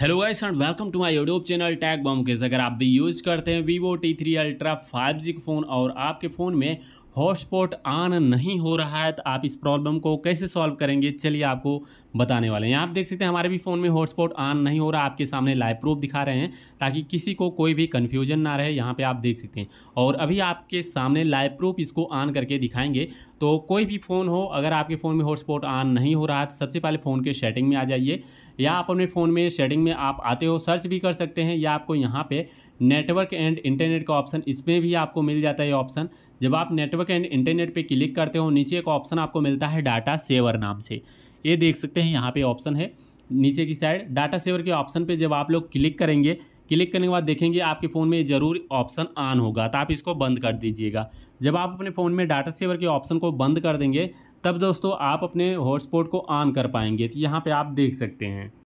hello guys and welcome to my YouTube channel tag bomb case अगर आप भी use करते हैं Vivo T three ultra five G phone और आपके फ़ोन में हॉटस्पॉट ऑन नहीं हो रहा है तो आप इस प्रॉब्लम को कैसे सॉल्व करेंगे चलिए आपको बताने वाले हैं आप देख सकते हैं हमारे भी फ़ोन में हॉटस्पॉट ऑन नहीं हो रहा आपके सामने लाइव प्रूफ दिखा रहे हैं ताकि किसी को कोई भी कन्फ्यूजन ना रहे यहाँ पर आप देख सकते हैं और अभी आपके सामने लाइव प्रूफ इसको ऑन करके दिखाएंगे तो कोई भी फ़ोन हो अगर आपके फ़ोन में हॉटस्पॉट ऑन नहीं हो रहा है तो सबसे पहले फ़ोन के सेटिंग में आ जाइए या आप अपने फ़ोन में सेटिंग में आप आते हो सर्च भी कर सकते हैं या आपको यहाँ पे नेटवर्क एंड इंटरनेट का ऑप्शन इसमें भी आपको मिल जाता है ये ऑप्शन जब आप नेटवर्क एंड इंटरनेट पर क्लिक करते हो नीचे एक ऑप्शन आपको मिलता है डाटा सेवर नाम से ये देख सकते हैं यहाँ पर ऑप्शन है नीचे की साइड डाटा सेवर के ऑप्शन पर जब आप लोग क्लिक करेंगे क्लिक करने के बाद देखेंगे आपके फ़ोन में ज़रूर ऑप्शन ऑन होगा तो आप इसको बंद कर दीजिएगा जब आप अपने फ़ोन में डाटा सेवर के ऑप्शन को बंद कर देंगे तब दोस्तों आप अपने हॉटस्पॉट को ऑन कर पाएंगे तो यहाँ पर आप देख सकते हैं